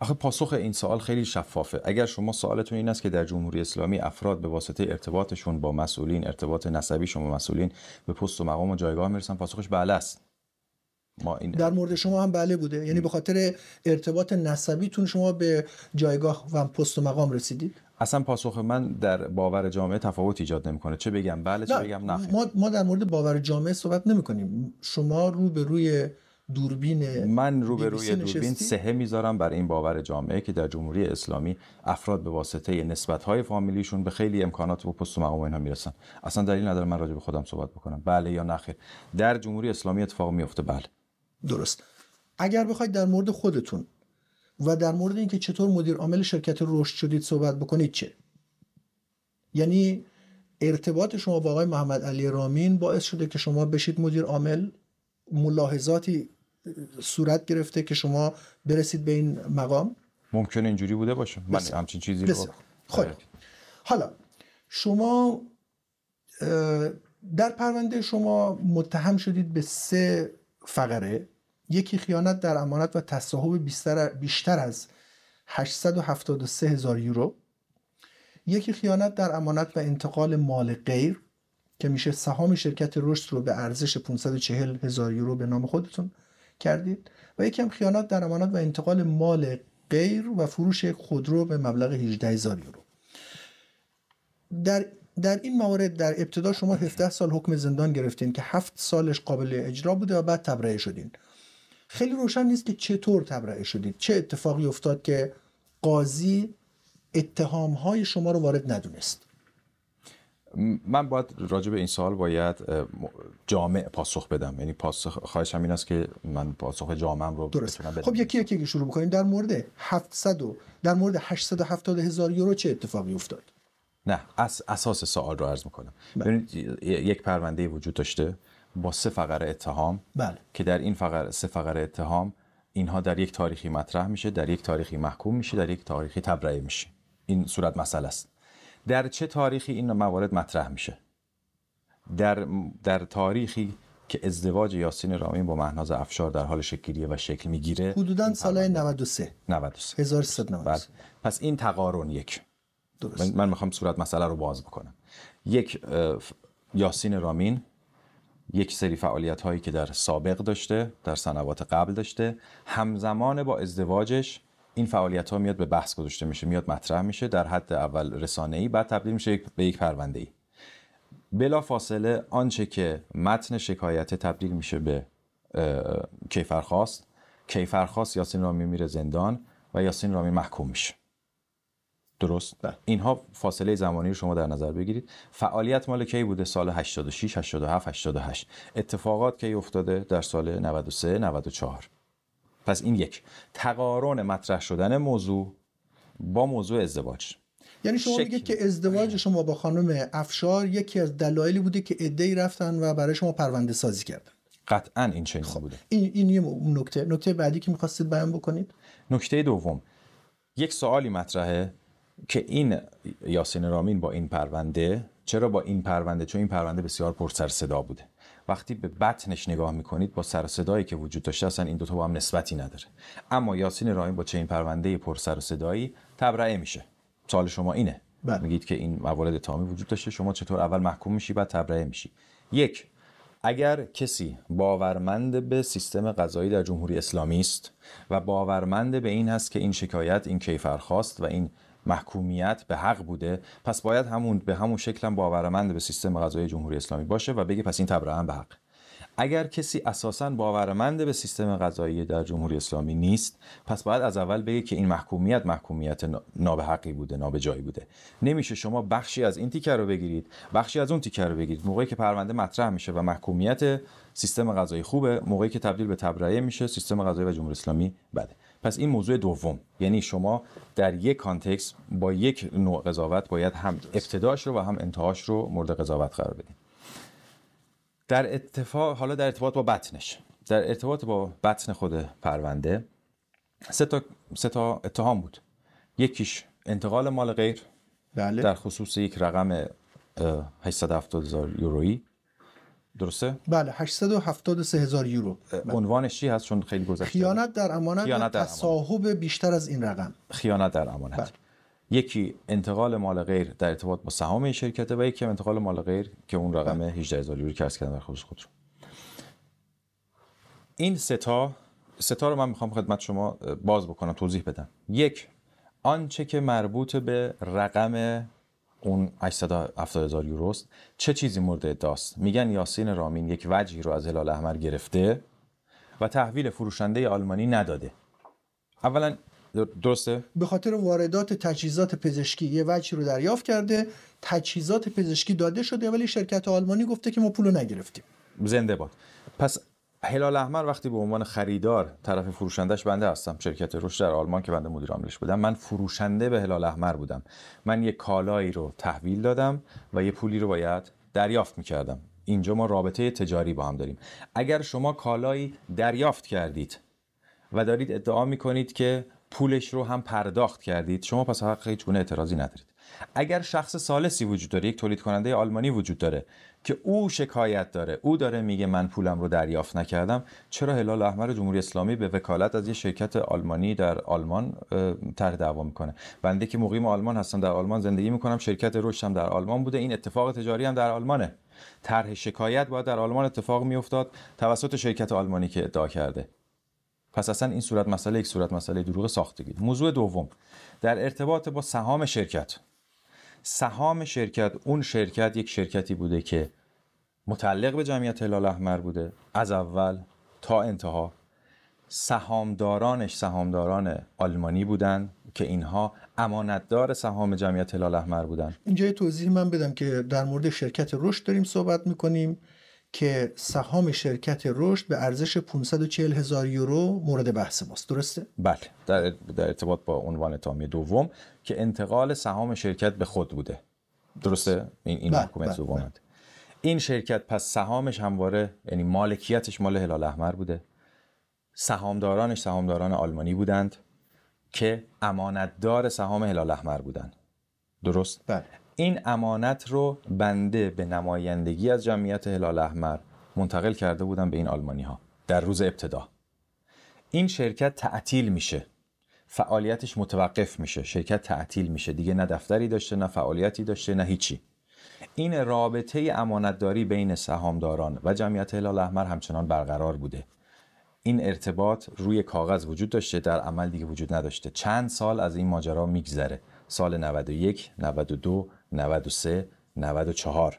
آخه پاسخ این سوال خیلی شفافه اگر شما سوالتون این است که در جمهوری اسلامی افراد به واسطه ارتباطشون با مسئولین ارتباط نسبیشون با مسئولین به پست و مقام و جایگاه میرسن پاسخش بله است ما این در مورد شما هم بله بوده یعنی به خاطر ارتباط نسبیتون شما به جایگاه و پست و مقام رسیدید اصلا پاسخ من در باور جامعه تفاوت ایجاد نمیکنه چه بگم بله چه بگم نه ما در مورد باور جامعه صحبت نمیکنیم شما رو به روی دوربین من روبروی دوربین سهه میذارم بر این باور جامعه که در جمهوری اسلامی افراد به واسطه نسبت های فامیلیشون به خیلی امکانات و پست و مقام اینها میرسن اصلا دلیل نداره من راجع به خودم صحبت بکنم بله یا نخیر در جمهوری اسلامی اتفاق میفته بله درست اگر بخواید در مورد خودتون و در مورد اینکه چطور مدیر عامل شرکت رشد شدید صحبت بکنید چه یعنی ارتباط شما با آقای محمد علی رامین باعث شده که شما بشید مدیر عامل ملاحظاتی صورت گرفته که شما برسید به این مقام ممکن اینجوری بوده باشه من بسیار. همچین چیزی رو خب حالا شما در پرونده شما متهم شدید به سه فقره یکی خیانت در امانت و تصاحب بیشتر از 873 هزار یورو یکی خیانت در امانت و انتقال مال غیر که میشه سهام شرکت رشد رو به ارزش 540 هزار یورو به نام خودتون کردید و یکی هم خیانت در امانات و انتقال مال غیر و فروش یک خودرو به مبلغ 18000 یورو در در این موارد در ابتدا شما 17 سال حکم زندان گرفتین که 7 سالش قابل اجرا بوده و بعد تبرئه شدین خیلی روشن نیست که چطور تبرئه شدید چه اتفاقی افتاد که قاضی اتهام های شما رو وارد ندونست من باید راجع به این سال باید جامع پاسخ بدم یعنی پاسخ خواهشم این است که من پاسخ جامع رو درست بدم. خب یکی یکی شروع بکنیم در مورد 700 و در مورد 870 هزار یورو چه اتفاقی افتاد نه از اساس سوال رو عرض میکنم بله. ببینید یک پرونده وجود داشته با سه فقره اتهام بله. که در این فقره سه فقره اتهام اینها در یک تاریخی مطرح میشه در یک تاریخی محکوم میشه در یک تاریخی تبرئه میشه این صورت مسئله است در چه تاریخی این موارد مطرح میشه در, در تاریخی که ازدواج یاسین رامین با مهناز افشار در حال شکلیه و شکل میگیره حدودا سال 93 93 1393 پس این تقارن یک درست من, میخوام صورت مسئله رو باز بکنم یک یاسین رامین یک سری فعالیت هایی که در سابق داشته در سنوات قبل داشته همزمان با ازدواجش این فعالیت ها میاد به بحث گذاشته میشه میاد مطرح میشه در حد اول رسانه ای بعد تبدیل میشه به یک پرونده ای بلا فاصله آنچه که متن شکایت تبدیل میشه به کیفرخواست کیفرخواست یاسین رامی میره زندان و یاسین رامی محکوم میشه درست بله. اینها فاصله زمانی رو شما در نظر بگیرید فعالیت مال کی بوده سال 86 87 88 اتفاقات کی افتاده در سال 93 94 پس این یک تقارن مطرح شدن موضوع با موضوع ازدواج یعنی شما میگید که ازدواج شما با خانم افشار یکی از دلایلی بوده که ادهی رفتن و برای شما پرونده سازی کردن قطعا این چنین خب. بوده این این یه نکته نکته بعدی که میخواستید بیان بکنید نکته دوم یک سوالی مطرحه که این یاسین رامین با این پرونده چرا با این پرونده چون این پرونده بسیار پر سر صدا بوده وقتی به بطنش نگاه میکنید با سر صدایی که وجود داشته اصلا این دوتا با هم نسبتی نداره اما یاسین رایم با چنین پرونده پر سر صدایی تبرئه میشه سال شما اینه بله. میگید که این موارد تامی وجود داشته شما چطور اول محکوم میشی بعد تبرئه میشی یک اگر کسی باورمند به سیستم قضایی در جمهوری اسلامی است و باورمند به این هست که این شکایت این کیفرخواست و این محکومیت به حق بوده پس باید همون به همون شکل هم باورمند به سیستم قضایی جمهوری اسلامی باشه و بگه پس این هم به حق اگر کسی اساسا باورمند به سیستم قضایی در جمهوری اسلامی نیست پس باید از اول بگه که این محکومیت محکومیت نابحقی بوده نابجایی بوده نمیشه شما بخشی از این تیکر رو بگیرید بخشی از اون تیکر رو بگیرید موقعی که پرونده مطرح میشه و محکومیت سیستم قضایی خوبه موقعی که تبدیل به تبرئه میشه سیستم قضایی و جمهوری اسلامی بده پس این موضوع دوم یعنی شما در یک کانتکست با یک نوع قضاوت باید هم ابتداش رو و هم انتهاش رو مورد قضاوت قرار بدیم در اتفاق حالا در ارتباط با بطنش در ارتباط با بطن خود پرونده سه تا, سه تا اتهام بود یکیش انتقال مال غیر بله. در خصوص یک رقم 870 هزار یورویی درسته بله 873 هزار یورو بله. عنوانش چی هست چون خیلی گذشته خیانت در امانت خیانت در تصاحب بیشتر از این رقم خیانت در امانت بله. یکی انتقال مال غیر در ارتباط با سهام این شرکته و یکی انتقال مال غیر که اون رقم بله. هزار یورو که کردن کردم در خصوص خود رو این ستا ستا رو من میخوام خدمت شما باز بکنم توضیح بدم یک آنچه که مربوط به رقم اون 870 هزار یوروست چه چیزی مورد ادعاست میگن یاسین رامین یک وجهی رو از هلال احمر گرفته و تحویل فروشنده آلمانی نداده اولا درسته به خاطر واردات تجهیزات پزشکی یه وجهی رو دریافت کرده تجهیزات پزشکی داده شده ولی شرکت آلمانی گفته که ما پولو نگرفتیم زنده باد پس هلال احمر وقتی به عنوان خریدار طرف فروشندش بنده هستم شرکت روش در آلمان که بنده مدیر عاملش بودم من فروشنده به هلال احمر بودم من یه کالایی رو تحویل دادم و یه پولی رو باید دریافت میکردم اینجا ما رابطه تجاری با هم داریم اگر شما کالایی دریافت کردید و دارید ادعا میکنید که پولش رو هم پرداخت کردید شما پس حق هیچ گونه اعتراضی ندارید اگر شخص سالسی وجود داره یک تولید کننده آلمانی وجود داره که او شکایت داره او داره میگه من پولم رو دریافت نکردم چرا هلال احمر جمهوری اسلامی به وکالت از یه شرکت آلمانی در آلمان طرح دعوا میکنه بنده که مقیم آلمان هستم در آلمان زندگی میکنم شرکت روشم در آلمان بوده این اتفاق تجاری هم در آلمانه طرح شکایت باید در آلمان اتفاق میافتاد توسط شرکت آلمانی که ادعا کرده پس اصلا این صورت مسئله یک صورت مسئله دروغ ساختگی موضوع دوم در ارتباط با سهام شرکت سهام شرکت اون شرکت یک شرکتی بوده که متعلق به جمعیت هلال احمر بوده از اول تا انتها سهامدارانش سهامداران آلمانی بودن که اینها امانتدار سهام جمعیت هلال احمر بودن اینجا توضیح من بدم که در مورد شرکت رشد داریم صحبت میکنیم که سهام شرکت رشد به ارزش 540 هزار یورو مورد بحث ماست درسته؟ بله در, در ارتباط با عنوان تامی دوم که انتقال سهام شرکت به خود بوده درسته؟ این, این بله، حکومت بله،, بله. این شرکت پس سهامش همواره یعنی مالکیتش مال هلال احمر بوده سهامدارانش سهامداران آلمانی بودند که امانتدار سهام هلال احمر بودند درست بله. این امانت رو بنده به نمایندگی از جمعیت هلال احمر منتقل کرده بودن به این آلمانی ها در روز ابتدا این شرکت تعطیل میشه فعالیتش متوقف میشه شرکت تعطیل میشه دیگه نه دفتری داشته نه فعالیتی داشته نه هیچی این رابطه امانتداری بین سهامداران و جمعیت هلال احمر همچنان برقرار بوده این ارتباط روی کاغذ وجود داشته در عمل دیگه وجود نداشته چند سال از این ماجرا میگذره سال 91 92 93 94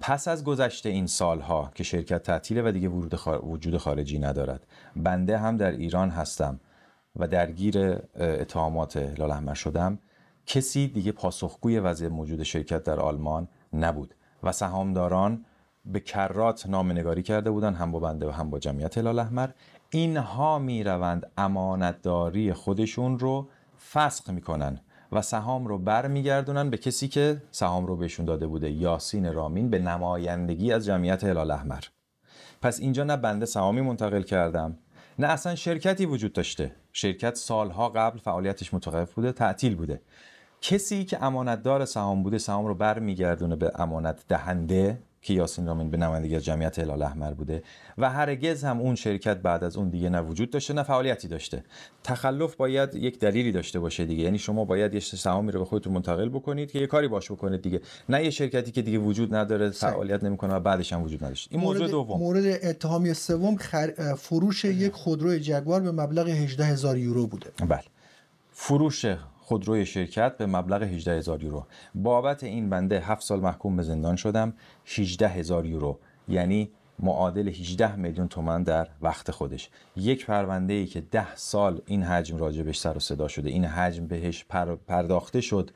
پس از گذشت این سالها که شرکت تعطیل و دیگه ورود وجود خارجی ندارد بنده هم در ایران هستم و درگیر اتهامات هلال احمر شدم کسی دیگه پاسخگوی وضع موجود شرکت در آلمان نبود و سهامداران به کرات نامنگاری کرده بودند هم با بنده و هم با جمعیت هلال احمر اینها میروند امانتداری خودشون رو فسق میکنن و سهام رو برمیگردونن به کسی که سهام رو بهشون داده بوده یاسین رامین به نمایندگی از جمعیت هلال احمر پس اینجا نه بنده سهامی منتقل کردم نه اصلا شرکتی وجود داشته شرکت سالها قبل فعالیتش متوقف بوده تعطیل بوده کسی که امانتدار سهام بوده سهام رو برمیگردونه به امانت دهنده که یاسین رامین به نمایندگی جمعیت هلال احمر بوده و هرگز هم اون شرکت بعد از اون دیگه نه وجود داشته نه فعالیتی داشته تخلف باید یک دلیلی داشته باشه دیگه یعنی شما باید یه سهامی رو به خودتون منتقل بکنید که یه کاری باش بکنید دیگه نه یه شرکتی که دیگه وجود نداره فعالیت نمیکنه و بعدش هم وجود نداشته این مورد, دوم مورد اتهامی سوم خر... فروش یک خودرو جگوار به مبلغ 18000 یورو بوده بله فروش خودروی شرکت به مبلغ 18 هزار یورو بابت این بنده 7 سال محکوم به زندان شدم 18 هزار یورو یعنی معادل 18 میلیون تومن در وقت خودش یک پرونده ای که 10 سال این حجم راجبش سر و صدا شده این حجم بهش پر پرداخته شد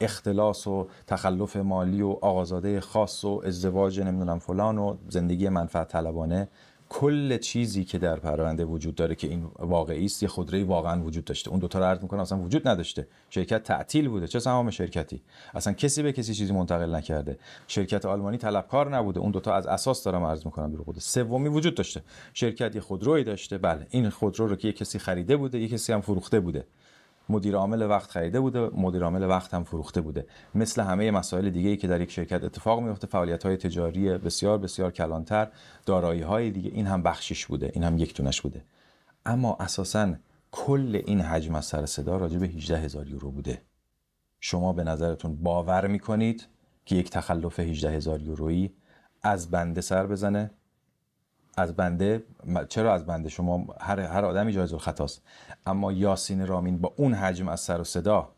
اختلاس و تخلف مالی و آقازاده خاص و ازدواج نمیدونم فلان و زندگی منفعت طلبانه کل چیزی که در پرونده وجود داره که این واقعی است یه خودروی واقعا وجود داشته اون دوتا رو عرض میکنه اصلا وجود نداشته شرکت تعطیل بوده چه سهام شرکتی اصلا کسی به کسی چیزی منتقل نکرده شرکت آلمانی طلبکار نبوده اون دوتا از اساس دارم عرض میکنم دروغ بوده سومی وجود داشته شرکت یه خودرویی داشته بله این خودرو رو که یه کسی خریده بوده یه کسی هم فروخته بوده مدیر عامل وقت خریده بوده مدیر عامل وقت هم فروخته بوده مثل همه مسائل دیگه ای که در یک شرکت اتفاق میفته فعالیت های تجاری بسیار بسیار کلانتر دارایی دیگه این هم بخشش بوده این هم یک تونش بوده اما اساسا کل این حجم از سر صدا راجع به 18 هزار یورو بوده شما به نظرتون باور میکنید که یک تخلف 18 هزار یورویی از بنده سر بزنه از بنده چرا از بنده شما هر هر آدمی جایز الخطاست اما یاسین رامین با اون حجم از سر و صدا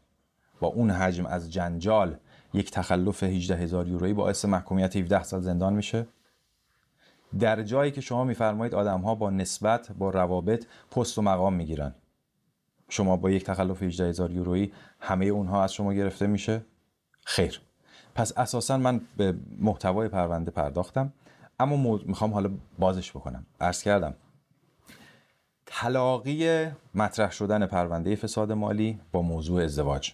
با اون حجم از جنجال یک تخلف 18 هزار یورویی باعث محکومیت 17 سال زندان میشه در جایی که شما میفرمایید آدم ها با نسبت با روابط پست و مقام میگیرن شما با یک تخلف 18 هزار یورویی همه اونها از شما گرفته میشه خیر پس اساسا من به محتوای پرونده پرداختم اما میخوام حالا بازش بکنم عرض کردم تلاقی مطرح شدن پرونده فساد مالی با موضوع ازدواج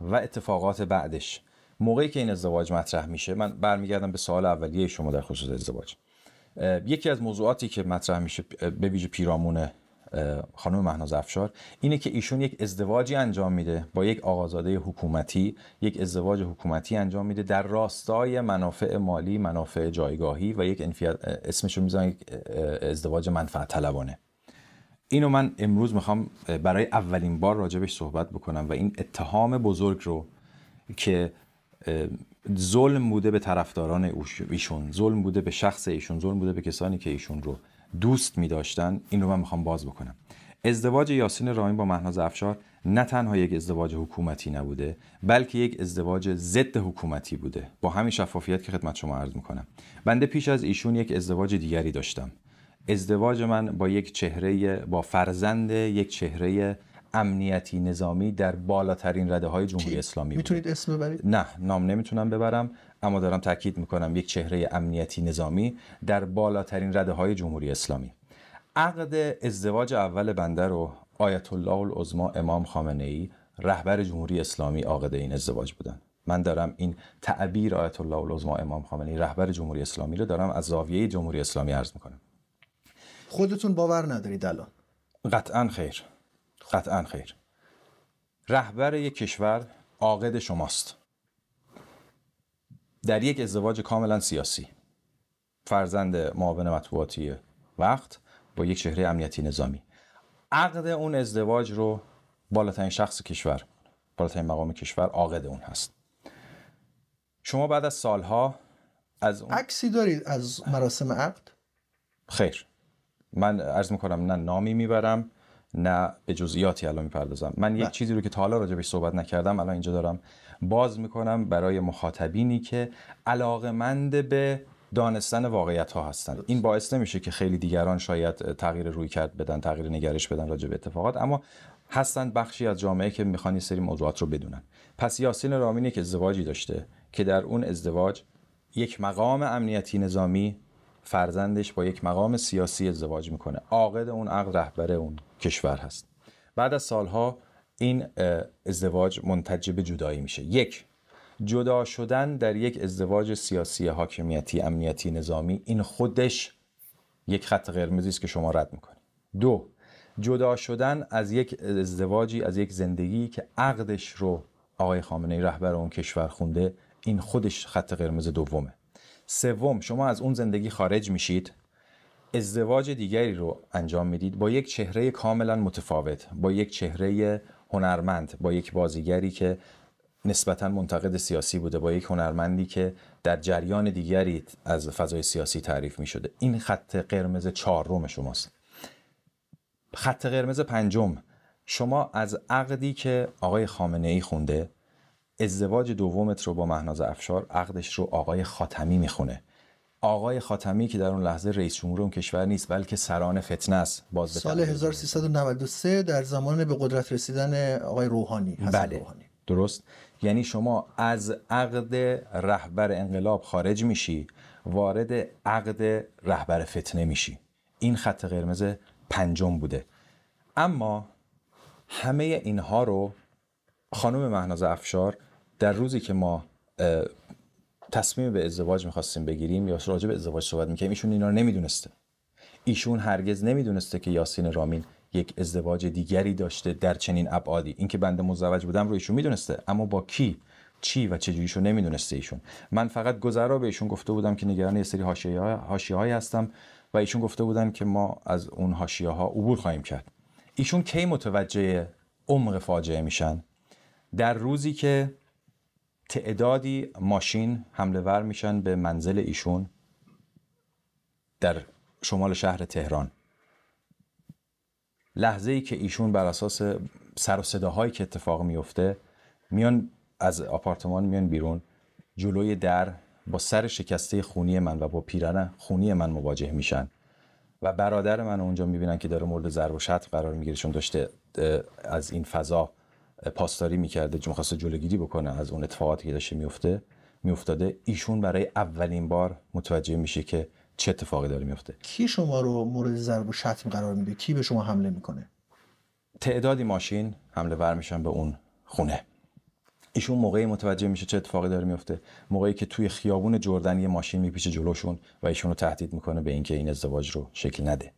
و اتفاقات بعدش موقعی که این ازدواج مطرح میشه من برمیگردم به سوال اولیه شما در خصوص ازدواج یکی از موضوعاتی که مطرح میشه به ویژه پیرامون خانم مهناز افشار اینه که ایشون یک ازدواجی انجام میده با یک آقازاده حکومتی یک ازدواج حکومتی انجام میده در راستای منافع مالی منافع جایگاهی و یک اسمش رو میذارن ازدواج منفعت طلبانه اینو من امروز میخوام برای اولین بار راجبش صحبت بکنم و این اتهام بزرگ رو که ظلم بوده به طرفداران ایشون ظلم بوده به شخص ایشون ظلم بوده به کسانی که ایشون رو دوست می این رو من میخوام باز بکنم ازدواج یاسین راین با مهناز افشار نه تنها یک ازدواج حکومتی نبوده بلکه یک ازدواج ضد حکومتی بوده با همین شفافیت که خدمت شما عرض میکنم بنده پیش از ایشون یک ازدواج دیگری داشتم ازدواج من با یک چهره با فرزند یک چهره امنیتی نظامی در بالاترین رده های جمهوری اسلامی میتونید اسم ببرید نه نام نمیتونم ببرم اما دارم تاکید میکنم یک چهره امنیتی نظامی در بالاترین رده های جمهوری اسلامی عقد ازدواج اول بنده رو آیت الله العظما امام خامنه ای رهبر جمهوری اسلامی عاقد این ازدواج بودن من دارم این تعبیر آیت الله العظما امام خامنه ای رهبر جمهوری اسلامی رو دارم از زاویه جمهوری اسلامی عرض میکنم خودتون باور ندارید الان قطعا خیر قطعا خیر رهبر یک کشور عاقد شماست در یک ازدواج کاملا سیاسی فرزند معاون مطبوعاتی وقت با یک چهره امنیتی نظامی عقد اون ازدواج رو بالاترین شخص کشور بالاترین مقام کشور عاقد اون هست شما بعد از سالها از اون... عکسی دارید از مراسم عقد خیر من عرض میکنم نه نامی میبرم نه به جزئیاتی الان میپردازم من یک بله. چیزی رو که تا حالا راجبش صحبت نکردم الان اینجا دارم باز میکنم برای مخاطبینی که علاقمند به دانستن واقعیت ها هستند این باعث نمیشه که خیلی دیگران شاید تغییر روی کرد بدن تغییر نگرش بدن راجع به اتفاقات اما هستند بخشی از جامعه که میخوان این سری موضوعات رو بدونن پس یاسین رامین که ازدواجی داشته که در اون ازدواج یک مقام امنیتی نظامی فرزندش با یک مقام سیاسی ازدواج میکنه عاقد اون عقد رهبر اون کشور هست بعد از سالها این ازدواج منتج به جدایی میشه یک جدا شدن در یک ازدواج سیاسی حاکمیتی امنیتی نظامی این خودش یک خط قرمزی است که شما رد میکنید دو جدا شدن از یک ازدواجی از یک زندگی که عقدش رو آقای خامنه رهبر اون کشور خونده این خودش خط قرمز دومه سوم شما از اون زندگی خارج میشید ازدواج دیگری رو انجام میدید با یک چهره کاملا متفاوت با یک چهره هنرمند با یک بازیگری که نسبتا منتقد سیاسی بوده با یک هنرمندی که در جریان دیگری از فضای سیاسی تعریف می شده این خط قرمز چهارم شماست خط قرمز پنجم شما از عقدی که آقای خامنه ای خونده ازدواج دومت رو با مهناز افشار عقدش رو آقای خاتمی میخونه آقای خاتمی که در اون لحظه رئیس جمهور اون کشور نیست بلکه سران فتنه است باز سال 1393 در زمان به قدرت رسیدن آقای روحانی بله. روحانی درست یعنی شما از عقد رهبر انقلاب خارج میشی وارد عقد رهبر فتنه میشی این خط قرمز پنجم بوده اما همه اینها رو خانم مهناز افشار در روزی که ما تصمیم به ازدواج میخواستیم بگیریم یا راجع به ازدواج صحبت میکردیم ایشون اینا رو نمیدونسته ایشون هرگز نمیدونسته که یاسین رامین یک ازدواج دیگری داشته در چنین ابعادی اینکه بنده مزوج بودم رو ایشون میدونسته اما با کی چی و چه جوریشو نمیدونسته ایشون من فقط گذرا به ایشون گفته بودم که نگران یه سری حاشیه های هستم و ایشون گفته بودم که ما از اون حاشیه ها عبور خواهیم کرد ایشون کی متوجه عمق فاجعه میشن در روزی که تعدادی ماشین حمله ور میشن به منزل ایشون در شمال شهر تهران لحظه ای که ایشون بر اساس سر و صداهایی که اتفاق میفته میان از آپارتمان میان بیرون جلوی در با سر شکسته خونی من و با پیرن خونی من مواجه میشن و برادر من اونجا میبینن که داره مورد ضرب و شتم قرار میگیره چون داشته از این فضا پاسداری میکرده چون خواسته جلوگیری بکنه از اون اتفاقاتی که داشته میفته میافتاده ایشون برای اولین بار متوجه میشه که چه اتفاقی داره میفته کی شما رو مورد ضرب و شتم قرار میده کی به شما حمله میکنه تعدادی ماشین حمله ور میشن به اون خونه ایشون موقعی متوجه میشه چه اتفاقی داره میفته موقعی که توی خیابون جردن یه ماشین میپیچه جلوشون و ایشون رو تهدید میکنه به اینکه این ازدواج رو شکل نده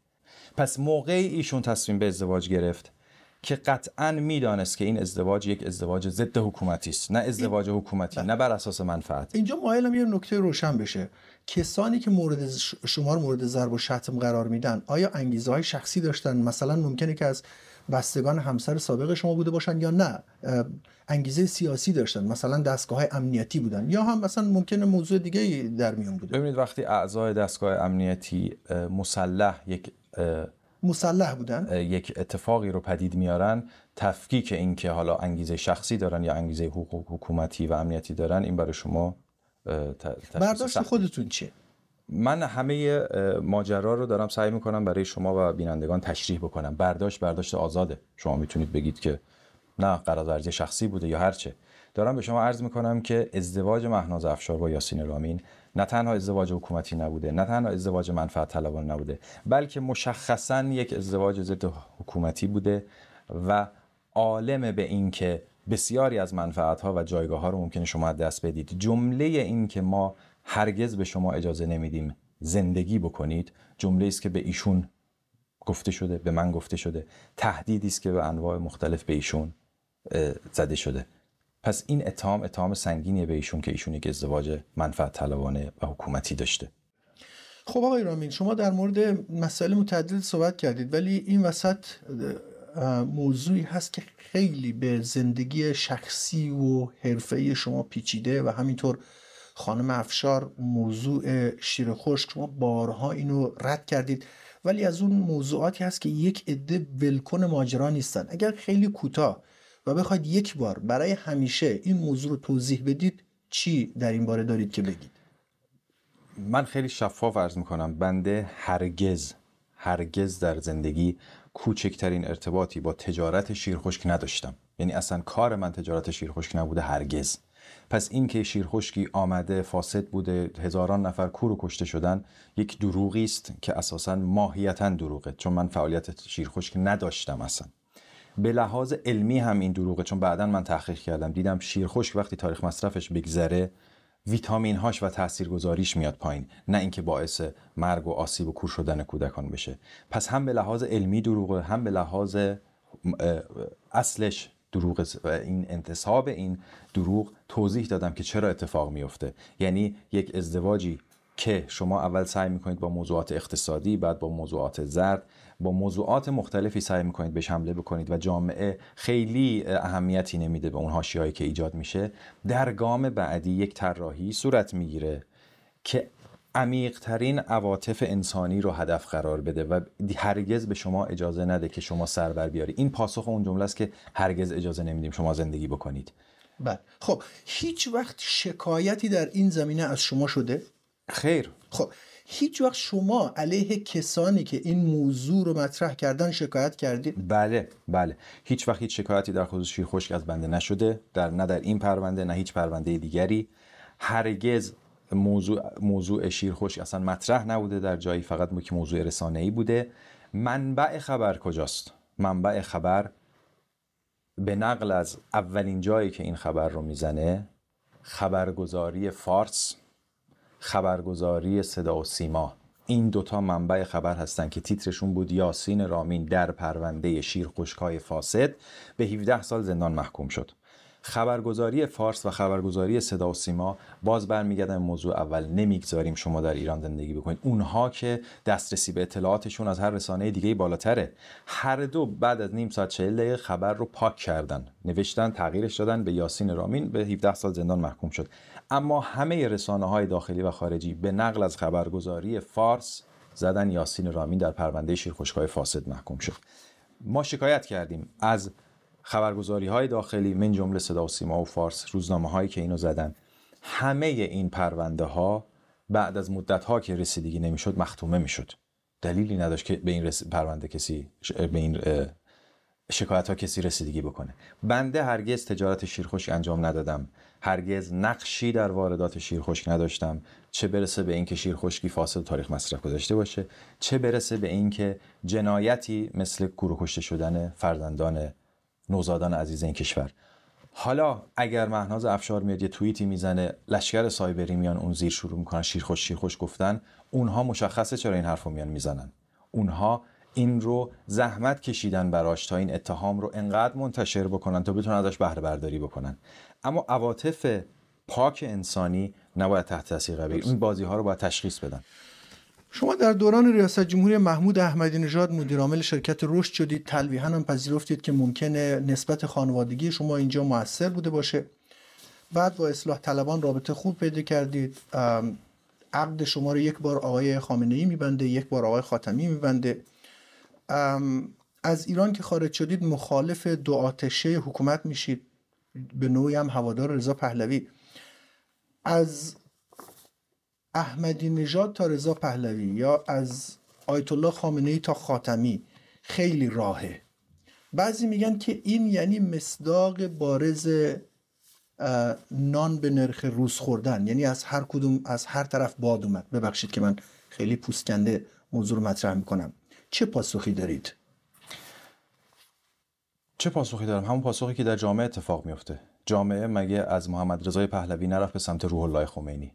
پس موقعی ایشون تصمیم به ازدواج گرفت که قطعا میدانست که این ازدواج یک ازدواج ضد حکومتی است نه ازدواج حکومتی بله. نه بر اساس منفعت اینجا مایلم یه نکته روشن بشه کسانی که مورد شما رو مورد ضرب و شتم قرار میدن آیا انگیزه های شخصی داشتن مثلا ممکنه که از بستگان همسر سابق شما بوده باشن یا نه انگیزه سیاسی داشتن مثلا دستگاه های امنیتی بودن یا هم مثلا ممکنه موضوع دیگه در میان بوده ببینید وقتی اعضای دستگاه امنیتی مسلح یک مسلح بودن یک اتفاقی رو پدید میارن تفکیک اینکه حالا انگیزه شخصی دارن یا انگیزه حقوق حکومتی و امنیتی دارن این برای شما برداشت خودتون چیه من همه ماجرا رو دارم سعی میکنم برای شما و بینندگان تشریح بکنم برداشت برداشت آزاده شما میتونید بگید که نه قراردادی شخصی بوده یا هرچه دارم به شما عرض میکنم که ازدواج مهناز افشار با یاسین رامین نه تنها ازدواج حکومتی نبوده نه تنها ازدواج منفعت طلبان نبوده بلکه مشخصا یک ازدواج ضد حکومتی بوده و عالم به این که بسیاری از منفعت ها و جایگاه ها رو ممکنه شما دست بدید جمله این که ما هرگز به شما اجازه نمیدیم زندگی بکنید جمله است که به ایشون گفته شده به من گفته شده تهدیدی است که به انواع مختلف به ایشون زده شده پس این اتهام اتهام سنگینیه به ایشون که ایشون یک ازدواج منفعت طلبانه و حکومتی داشته خب آقای رامین شما در مورد مسئله متعدد صحبت کردید ولی این وسط موضوعی هست که خیلی به زندگی شخصی و حرفه‌ای شما پیچیده و همینطور خانم افشار موضوع شیر خشک شما بارها اینو رد کردید ولی از اون موضوعاتی هست که یک عده ولکن ماجرا نیستن اگر خیلی کوتاه و بخواید یک بار برای همیشه این موضوع رو توضیح بدید چی در این باره دارید که بگید من خیلی شفاف عرض میکنم بنده هرگز هرگز در زندگی کوچکترین ارتباطی با تجارت شیرخشک نداشتم یعنی اصلا کار من تجارت شیرخشک نبوده هرگز پس این که شیرخشکی آمده فاسد بوده هزاران نفر کور و کشته شدن یک دروغی است که اساسا ماهیتا دروغه چون من فعالیت شیرخشک نداشتم اصلا به لحاظ علمی هم این دروغه چون بعدا من تحقیق کردم دیدم شیر خشک وقتی تاریخ مصرفش بگذره ویتامین هاش و تاثیرگذاریش میاد پایین نه اینکه باعث مرگ و آسیب و کور شدن کودکان بشه پس هم به لحاظ علمی دروغه هم به لحاظ اصلش دروغ این انتصاب این دروغ توضیح دادم که چرا اتفاق میفته یعنی یک ازدواجی که شما اول سعی میکنید با موضوعات اقتصادی بعد با موضوعات زرد با موضوعات مختلفی سعی میکنید بهش حمله بکنید و جامعه خیلی اهمیتی نمیده به اون هایی که ایجاد میشه در گام بعدی یک طراحی صورت میگیره که عمیقترین عواطف انسانی رو هدف قرار بده و هرگز به شما اجازه نده که شما سر بر بیاری این پاسخ اون جمله است که هرگز اجازه نمیدیم شما زندگی بکنید بله خب هیچ وقت شکایتی در این زمینه از شما شده خیر خب هیچ وقت شما علیه کسانی که این موضوع رو مطرح کردن شکایت کردید بله بله هیچ وقت هیچ شکایتی در خصوص شیر خشک از بنده نشده در نه در این پرونده نه هیچ پرونده دیگری هرگز موضوع موضوع شیر خشک اصلا مطرح نبوده در جایی فقط که موضوع رسانه ای بوده منبع خبر کجاست منبع خبر به نقل از اولین جایی که این خبر رو میزنه خبرگزاری فارس خبرگزاری صدا و سیما این دوتا منبع خبر هستند که تیترشون بود یاسین رامین در پرونده شیرخشکای فاسد به 17 سال زندان محکوم شد خبرگزاری فارس و خبرگزاری صدا و سیما باز برمیگردن موضوع اول نمیگذاریم شما در ایران زندگی بکنید اونها که دسترسی به اطلاعاتشون از هر رسانه دیگه بالاتره هر دو بعد از نیم ساعت 40 دقیقه خبر رو پاک کردن نوشتن تغییرش دادن به یاسین رامین به 17 سال زندان محکوم شد اما همه رسانه های داخلی و خارجی به نقل از خبرگزاری فارس زدن یاسین رامین در پرونده شیرخشکای فاسد محکوم شد ما شکایت کردیم از خبرگزاری های داخلی من جمله صدا و سیما و فارس روزنامه هایی که اینو زدن همه این پرونده ها بعد از مدت ها که رسیدگی نمیشد مختومه میشد دلیلی نداشت که به این پرونده کسی به این شکایت ها کسی رسیدگی بکنه بنده هرگز تجارت شیرخشک انجام ندادم هرگز نقشی در واردات شیرخشک نداشتم چه برسه به اینکه شیرخشکی فاصل تاریخ مصرف گذاشته باشه چه برسه به اینکه جنایتی مثل گروه شدن فرزندان نوزادان عزیز این کشور حالا اگر مهناز افشار میاد یه توییتی میزنه لشکر سایبری میان اون زیر شروع میکنن شیرخوش شیرخوش گفتن اونها مشخصه چرا این حرفو میان میزنن اونها این رو زحمت کشیدن براش تا این اتهام رو انقدر منتشر بکنن تا بتونن ازش بهره برداری بکنن اما عواطف پاک انسانی نباید تحت تاثیر قرار این بازی ها رو باید تشخیص بدن شما در دوران ریاست جمهوری محمود احمدی نژاد مدیرعامل شرکت رشد شدید تلویحا هم پذیرفتید که ممکنه نسبت خانوادگی شما اینجا موثر بوده باشه بعد با اصلاح طلبان رابطه خوب پیدا کردید عقد شما رو یک بار آقای خامنه ای میبنده یک بار آقای خاتمی میبنده از ایران که خارج شدید مخالف دو آتشه حکومت میشید به نوعی هم هوادار رضا پهلوی از احمدی نژاد تا رضا پهلوی یا از آیت الله خامنه ای تا خاتمی خیلی راهه بعضی میگن که این یعنی مصداق بارز نان به نرخ روز خوردن یعنی از هر کدوم از هر طرف باد اومد ببخشید که من خیلی پوسکنده موضوع رو مطرح میکنم چه پاسخی دارید چه پاسخی دارم همون پاسخی که در جامعه اتفاق میفته جامعه مگه از محمد رضای پهلوی نرفت به سمت روح الله خمینی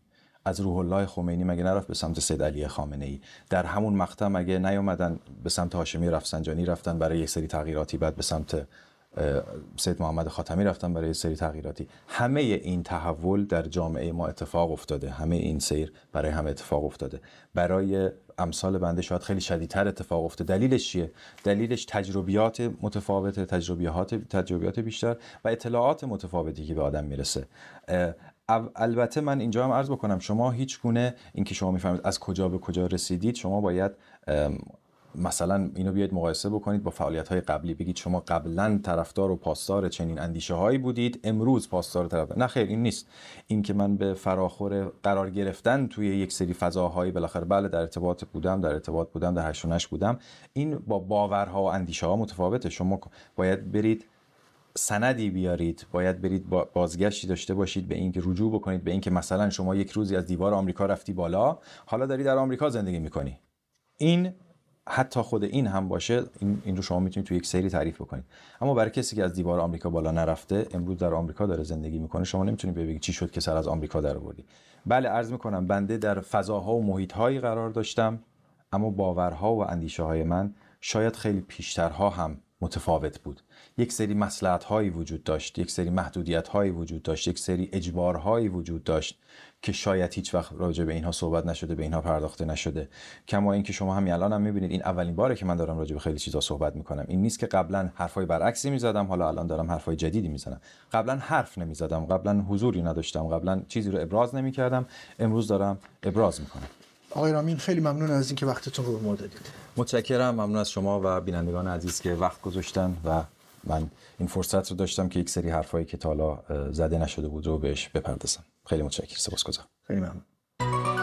از روح الله خمینی مگه نرفت به سمت سید علی خامنه ای در همون مقطع مگه نیومدن به سمت هاشمی رفسنجانی رفتن برای یک سری تغییراتی بعد به سمت سید محمد خاتمی رفتن برای سری تغییراتی همه این تحول در جامعه ما اتفاق افتاده همه این سیر برای هم اتفاق افتاده برای امثال بنده شاید خیلی شدیدتر اتفاق افته دلیلش چیه دلیلش تجربیات متفاوت تجربیات تجربیات بیشتر و اطلاعات متفاوتی که به آدم میرسه البته من اینجا هم عرض بکنم شما هیچ گونه اینکه شما میفهمید از کجا به کجا رسیدید شما باید مثلا اینو بیاید مقایسه بکنید با فعالیت های قبلی بگید شما قبلا طرفدار و پاسدار چنین اندیشه هایی بودید امروز پاسدار طرف نه خیر این نیست این که من به فراخور قرار گرفتن توی یک سری فضاهایی بالاخره بله در ارتباط بودم در ارتباط بودم در هشونش بودم این با باورها و اندیشه ها متفاوته شما باید برید سندی بیارید باید برید بازگشتی داشته باشید به اینکه رجوع بکنید به اینکه مثلا شما یک روزی از دیوار آمریکا رفتی بالا حالا داری در آمریکا زندگی میکنی این حتی خود این هم باشه این, رو شما میتونید تو یک سری تعریف بکنید اما برای کسی که از دیوار آمریکا بالا نرفته امروز در آمریکا داره زندگی میکنه شما نمیتونید بگید چی شد که سر از آمریکا در بردی بله عرض میکنم بنده در فضاها و محیطهایی قرار داشتم اما باورها و اندیشه های من شاید خیلی پیشترها هم متفاوت بود یک سری مسلحت هایی وجود داشت یک سری محدودیت هایی وجود داشت یک سری اجبار هایی وجود داشت که شاید هیچ وقت راجع به اینها صحبت نشده به اینها پرداخته نشده کما اینکه شما همین الان هم میبینید این اولین باره که من دارم راجع به خیلی چیزا صحبت میکنم این نیست که قبلا حرفای برعکسی میزدم حالا الان دارم حرفای جدیدی میزنم قبلا حرف نمیزدم قبلا حضوری نداشتم قبلا چیزی رو ابراز نمیکردم امروز دارم ابراز میکنم آقای رامین خیلی ممنون از اینکه وقتتون رو به ما دادید متشکرم ممنون از شما و بینندگان عزیز که وقت گذاشتن و من این فرصت رو داشتم که یک سری حرفایی که تالا زده نشده بود رو بهش بپردازم خیلی متشکرم سپاسگزارم خیلی ممنون